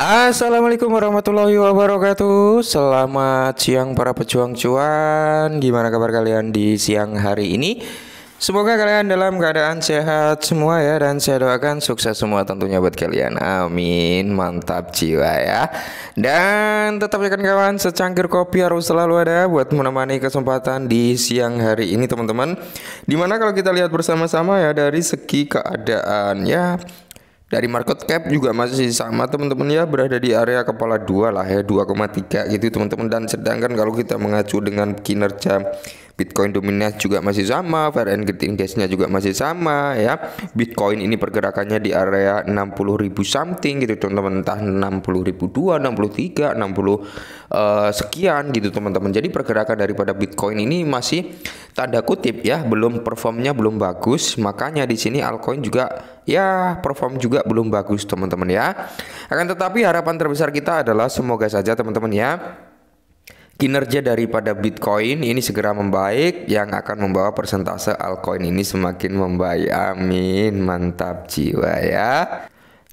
Assalamualaikum warahmatullahi wabarakatuh Selamat siang para pejuang cuan Gimana kabar kalian di siang hari ini? Semoga kalian dalam keadaan sehat semua ya Dan saya doakan sukses semua tentunya buat kalian Amin Mantap jiwa ya Dan tetap ya kan kawan Secangkir kopi harus selalu ada Buat menemani kesempatan di siang hari ini teman-teman Dimana kalau kita lihat bersama-sama ya Dari segi keadaan ya dari market cap juga masih sama teman-teman ya berada di area kepala dua lah ya 2,3 gitu teman-teman dan sedangkan kalau kita mengacu dengan kinerja Bitcoin dominan juga masih sama, fair and greed indexnya juga masih sama ya. Bitcoin ini pergerakannya di area 60.000 something gitu teman-teman, entah 60.002, 63, 60 uh, sekian gitu teman-teman. Jadi pergerakan daripada Bitcoin ini masih tanda kutip ya, belum performnya belum bagus, makanya di sini altcoin juga ya perform juga belum bagus teman-teman ya. Akan tetapi harapan terbesar kita adalah semoga saja teman-teman ya Kinerja daripada Bitcoin ini segera membaik yang akan membawa persentase altcoin ini semakin membaik. Amin. Mantap jiwa ya.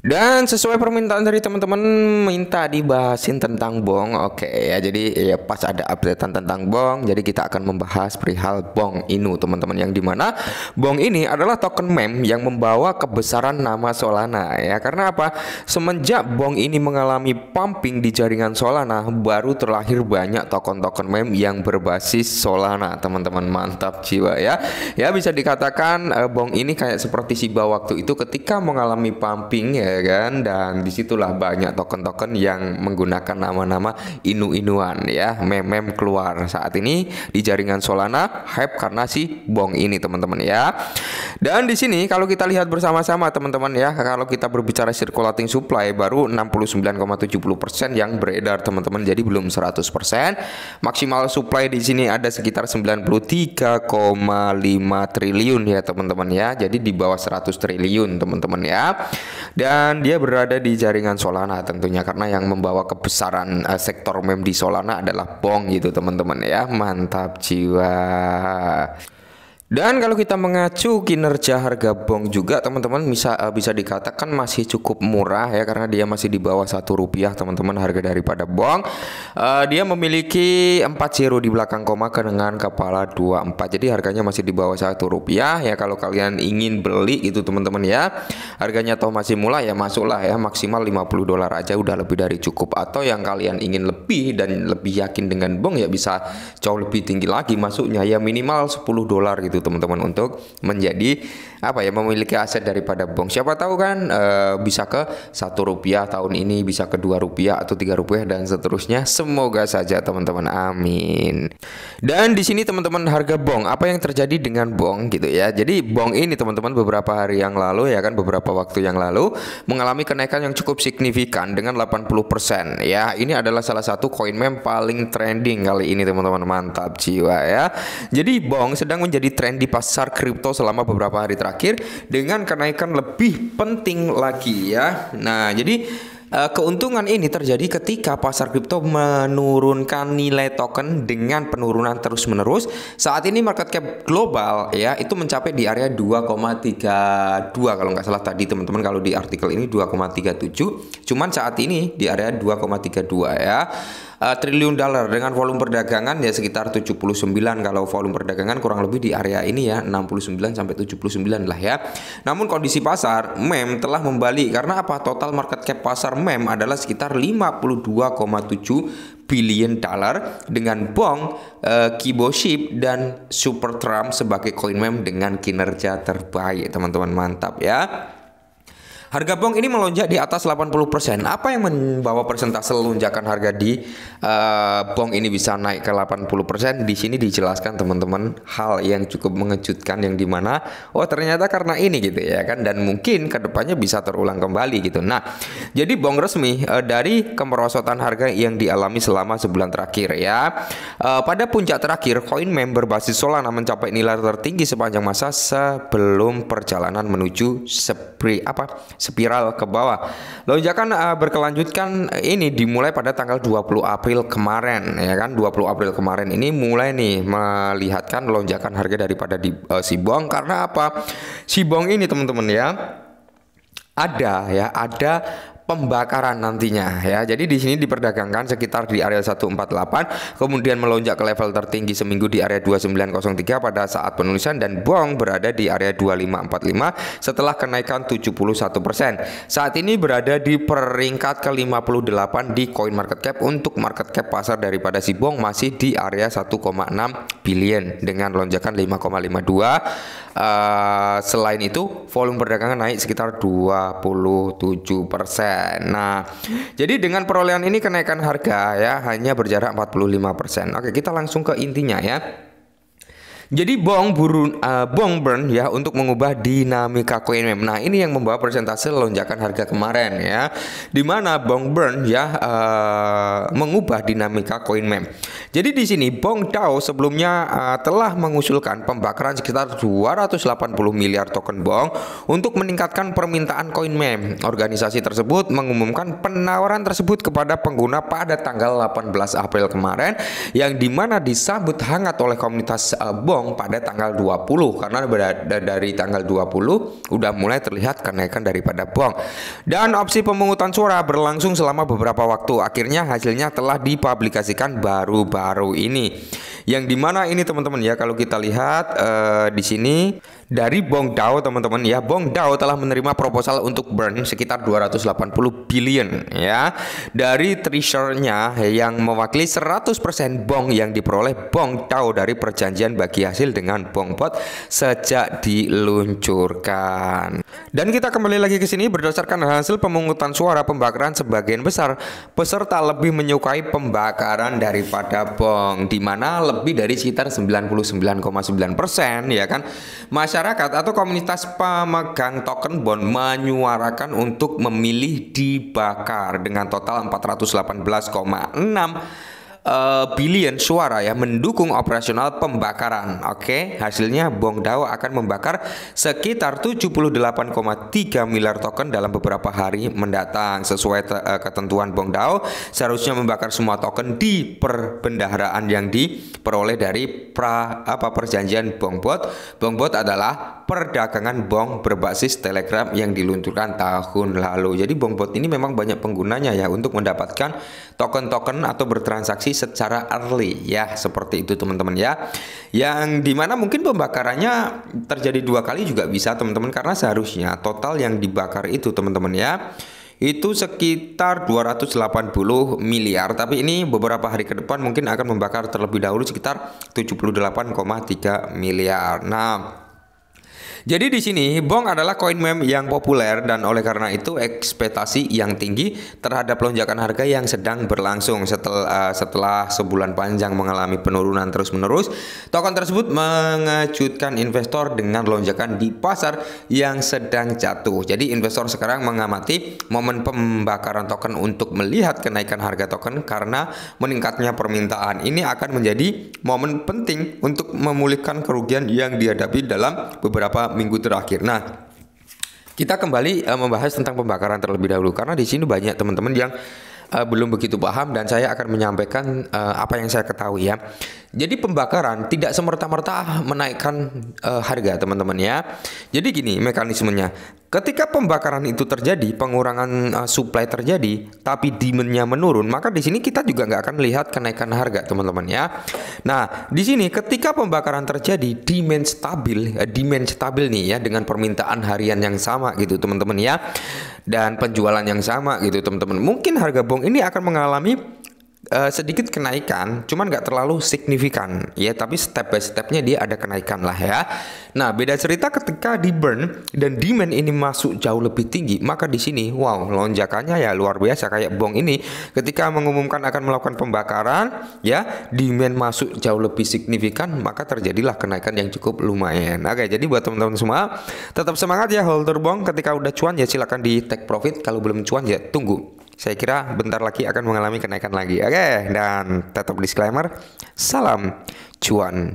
Dan sesuai permintaan dari teman-teman minta dibahasin tentang bong. Oke okay, ya jadi ya pas ada update tentang bong, jadi kita akan membahas perihal bong Inu teman-teman yang dimana bong ini adalah token mem yang membawa kebesaran nama Solana ya. Karena apa? Semenjak bong ini mengalami pumping di jaringan Solana, baru terlahir banyak token-token mem yang berbasis Solana teman-teman mantap jiwa ya. Ya bisa dikatakan eh, bong ini kayak seperti Shiba waktu itu ketika mengalami pumping ya Ya kan dan disitulah banyak token-token yang menggunakan nama-nama inu-inuan ya mem-mem keluar saat ini di jaringan Solana hype karena si bong ini teman-teman ya dan di sini kalau kita lihat bersama-sama teman-teman ya kalau kita berbicara circulating supply baru 69,70% yang beredar teman-teman jadi belum 100% maksimal supply di sini ada sekitar 93,5 triliun ya teman-teman ya jadi di bawah 100 triliun teman-teman ya dan dan dia berada di jaringan Solana tentunya karena yang membawa kebesaran uh, sektor mem di Solana adalah Bong gitu teman-teman ya. Mantap jiwa. Dan kalau kita mengacu kinerja harga bong juga teman-teman bisa eh, bisa dikatakan masih cukup murah ya karena dia masih di bawah satu rupiah teman-teman harga daripada bong. Uh, dia memiliki 4 zero di belakang koma dengan kepala 24 jadi harganya masih di bawah satu rupiah ya kalau kalian ingin beli itu teman-teman ya harganya toh masih mulai ya masuklah ya maksimal 50 dolar aja udah lebih dari cukup atau yang kalian ingin lebih dan lebih yakin dengan bong ya bisa jauh lebih tinggi lagi masuknya ya minimal 10 dolar gitu membantu teman-teman untuk menjadi apa ya memiliki aset daripada bong Siapa tahu kan e, bisa ke satu rupiah tahun ini, bisa ke dua rupiah atau tiga rupiah dan seterusnya. Semoga saja teman-teman. Amin. Dan di sini teman-teman harga bong. Apa yang terjadi dengan bong gitu ya? Jadi bong ini teman-teman beberapa hari yang lalu ya kan beberapa waktu yang lalu mengalami kenaikan yang cukup signifikan dengan 80% ya. Ini adalah salah satu koin meme paling trending kali ini teman-teman. Mantap jiwa ya. Jadi bong sedang menjadi trend tren di pasar kripto selama beberapa hari terakhir dengan kenaikan lebih penting lagi ya. Nah, jadi eh, keuntungan ini terjadi ketika pasar kripto menurunkan nilai token dengan penurunan terus-menerus. Saat ini market cap global ya itu mencapai di area 2,32 kalau nggak salah tadi teman-teman kalau di artikel ini 2,37. Cuman saat ini di area 2,32 ya uh, triliun dolar dengan volume perdagangan ya sekitar 79 kalau volume perdagangan kurang lebih di area ini ya 69 sampai 79 lah ya. Namun kondisi pasar mem telah membalik karena apa? Total market cap pasar mem adalah sekitar 52,7 billion dollar dengan Bong, uh, eh, Kibo dan Super Trump sebagai coin mem dengan kinerja terbaik teman-teman mantap ya. Harga bong ini melonjak di atas 80%. Apa yang membawa persentase lonjakan harga di uh, bong ini bisa naik ke 80%? Di sini dijelaskan teman-teman hal yang cukup mengejutkan yang dimana oh ternyata karena ini gitu ya kan dan mungkin kedepannya bisa terulang kembali gitu. Nah, jadi bong resmi uh, dari kemerosotan harga yang dialami selama sebulan terakhir ya. Uh, pada puncak terakhir, koin member basis Solana mencapai nilai tertinggi sepanjang masa sebelum perjalanan menuju sepri apa? spiral ke bawah. Lonjakan uh, eh, berkelanjutan eh, ini dimulai pada tanggal 20 April kemarin ya kan 20 April kemarin ini mulai nih melihatkan lonjakan harga daripada di uh, eh, Sibong karena apa? Sibong ini teman-teman ya ada ya ada pembakaran nantinya ya. Jadi di sini diperdagangkan sekitar di area 148, kemudian melonjak ke level tertinggi seminggu di area 2903 pada saat penulisan dan bong berada di area 2545 setelah kenaikan 71%. Saat ini berada di peringkat ke-58 di Coin Market Cap untuk market cap pasar daripada si bong masih di area 1,6 billion dengan lonjakan 5,52. Uh, eh, selain itu volume perdagangan naik sekitar 27 persen. Nah, jadi dengan perolehan ini kenaikan harga ya hanya berjarak 45%. Oke, kita langsung ke intinya ya. Jadi Bong Burun uh, eh, Bong Burn ya untuk mengubah dinamika koin meme. Nah, ini yang membawa persentase lonjakan harga kemarin ya. Di mana Bong Burn ya uh, mengubah dinamika koin meme. Jadi di sini Bong Dao sebelumnya uh, telah mengusulkan pembakaran sekitar 280 miliar token Bong untuk meningkatkan permintaan koin meme. Organisasi tersebut mengumumkan penawaran tersebut kepada pengguna pada tanggal 18 April kemarin yang dimana disambut hangat oleh komunitas uh, Bong pada tanggal 20 karena dari tanggal 20 udah mulai terlihat kenaikan daripada bong. Dan opsi pemungutan suara berlangsung selama beberapa waktu. Akhirnya hasilnya telah dipublikasikan baru-baru ini. Yang dimana ini teman-teman ya kalau kita lihat uh, di sini dari Bong Dao teman-teman ya, Bong Dao telah menerima proposal untuk Burn sekitar 280 billion ya. Dari treasurnya yang mewakili 100% Bong yang diperoleh Bong Dao dari perjanjian bagi hasil dengan Bong Pot sejak diluncurkan. Dan kita kembali lagi ke sini berdasarkan hasil pemungutan suara pembakaran sebagian besar peserta lebih menyukai pembakaran daripada Bong di mana lebih dari sekitar 99,9% ya kan. Masyarakat masyarakat atau komunitas pemegang token bond menyuarakan untuk memilih dibakar dengan total 418,6 uh, eh, billion suara ya mendukung operasional pembakaran. Oke, okay? hasilnya Bong Dao akan membakar sekitar 78,3 miliar token dalam beberapa hari mendatang. Sesuai uh, ketentuan Bong Dao, seharusnya membakar semua token di perbendaharaan yang diperoleh dari pra apa perjanjian Bongbot. Bongbot adalah perdagangan bong berbasis Telegram yang diluncurkan tahun lalu. Jadi bot ini memang banyak penggunanya ya untuk mendapatkan token-token atau bertransaksi secara early ya seperti itu teman-teman ya. Yang dimana mungkin pembakarannya terjadi dua kali juga bisa teman-teman karena seharusnya total yang dibakar itu teman-teman ya itu sekitar 280 miliar tapi ini beberapa hari ke depan mungkin akan membakar terlebih dahulu sekitar 78,3 miliar. Nah, jadi di sini Bong adalah koin meme yang populer dan oleh karena itu ekspektasi yang tinggi terhadap lonjakan harga yang sedang berlangsung setelah eh, uh, setelah sebulan panjang mengalami penurunan terus-menerus. Token tersebut mengejutkan investor dengan lonjakan di pasar yang sedang jatuh. Jadi investor sekarang mengamati momen pembakaran token untuk melihat kenaikan harga token karena meningkatnya permintaan. Ini akan menjadi momen penting untuk memulihkan kerugian yang dihadapi dalam beberapa minggu terakhir. Nah, kita kembali uh, membahas tentang pembakaran terlebih dahulu karena di sini banyak teman-teman yang uh, belum begitu paham dan saya akan menyampaikan uh, apa yang saya ketahui ya. Jadi pembakaran tidak semerta-merta menaikkan uh, harga, teman-teman ya. Jadi gini mekanismenya. Ketika pembakaran itu terjadi, pengurangan uh, eh, suplai terjadi, tapi demandnya menurun, maka di sini kita juga nggak akan melihat kenaikan harga, teman-teman ya. Nah, di sini ketika pembakaran terjadi, demand stabil, uh, demand stabil nih ya dengan permintaan harian yang sama gitu, teman-teman ya. Dan penjualan yang sama gitu, teman-teman. Mungkin harga bong ini akan mengalami Eh, sedikit kenaikan, cuman nggak terlalu signifikan ya. Tapi step by stepnya dia ada kenaikan lah ya. Nah beda cerita ketika di burn dan demand ini masuk jauh lebih tinggi, maka di sini wow lonjakannya ya luar biasa kayak bong ini ketika mengumumkan akan melakukan pembakaran ya demand masuk jauh lebih signifikan maka terjadilah kenaikan yang cukup lumayan. Oke jadi buat teman-teman semua tetap semangat ya holder bong ketika udah cuan ya silahkan di take profit kalau belum cuan ya tunggu saya kira bentar lagi akan mengalami kenaikan lagi. Oke, okay, dan tetap disclaimer, salam cuan.